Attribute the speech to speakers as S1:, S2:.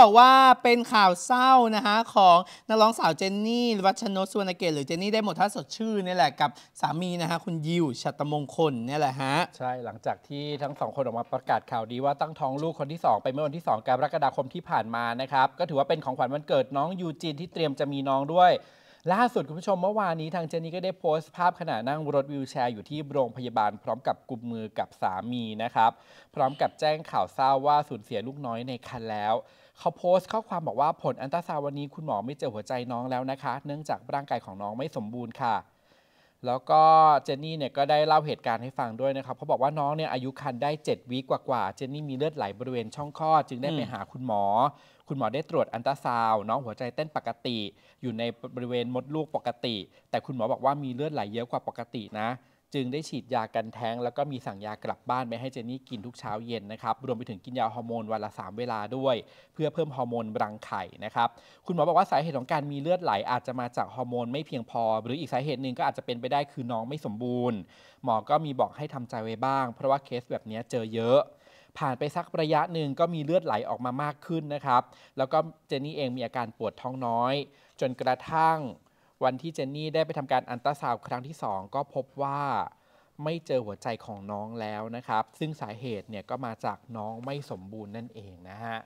S1: บอกว่าเป็นข่าวเศร้านะคะของนักร้องสาวเจนนี่วัชนนสุวรรณเกต หรือเจนนี่ได้หมดท่าสดชื่อนี่แหละกับสามีนะคะคุณยิวชัตมงคลนี่แหละฮะใช่ หลังจากที่ทั้งสองคนออกมาประกาศข่าวดีว่าตั้งท้องลูกคนที่2 ไปเมื่อวันที่ 2กรกฎาคมที่ผ่านมานะครับก็ถือว่าเป็นของขวัญวันเกิดน้องยูจินที่เตรียมจะมีน้องด้วยล่าสุดคุณผู้ชมเมื่อวานนี้ทางเจนี่ก็ได้โพสต์ ภาพขณะนั่งรถวิวแชร์อยู่ที่โรงพยาบาลพร้อมกับกุมมือกับสามีนะครับ พร้อมกับแจ้งข่าวเศร้าว่าสูญเสียลูกน้อยในคันแล้ว เขาโพสต์ข้อความบอกว่าผลอันตราซาวันนี้คุณหมอไม่เจอหัวใจน้องแล้วนะคะ เนื่องจากร่างกายของน้องไม่สมบูรณ์ค่ะแล้วก็เจนนี่เนี่ยก็ได้เล่าเหตุการณ์ให้ฟังด้วยนะครับเขาบอกว่าน้องเนี่ยอายุคันได้7วีกว่ากว่าเจนนี่มีเลือดไหลบริเวณช่องคลอดจึงได้ไปหาคุณหมอ คุณหมอได้ตรวจอันตราซาวน้องหัวใจเต้นปกติ อยู่ในบริเวณมดลูกปกติ แต่คุณหมอบอกว่ามีเลือดไหลเยอะกว่าปกตินะจึงได้ฉีดยากันแท้งแล้วก็มีสั่งยากลับบ้านไปให้เจนนี่กินทุกเช้าเย็นนะครับรวมไปถึงกินยาฮอร์โมนวันละ3เวลาด้วย เพื่อเพิ่มฮอร์โมนรังไข่นะครับคุณหมอบอกว่าสาเหตุของการมีเลือดไหล อาจจะมาจากฮอร์โมนไม่เพียงพอ หรืออีกสาเหตุหนึ่งก็อาจจะเป็นไปได้คือน้องไม่สมบูรณ์หมอก็มีบอกให้ทำใจไว้บ้าง เพราะว่าเคสแบบนี้เจอเยอะ ผ่านไปสักระยะหนึ่งก็มีเลือดไหลออกมามากขึ้นนะครับแล้วก็เจนนี่เองมีอาการปวดท้องน้อย จนกระทั่งวันที่เจนนี่ได้ไปทำการอันตราซาวครั้งที่ 2 ก็พบว่าไม่เจอหัวใจของน้องแล้วนะครับ ซึ่งสาเหตุเนี่ยก็มาจากน้องไม่สมบูรณ์นั่นเองนะฮะ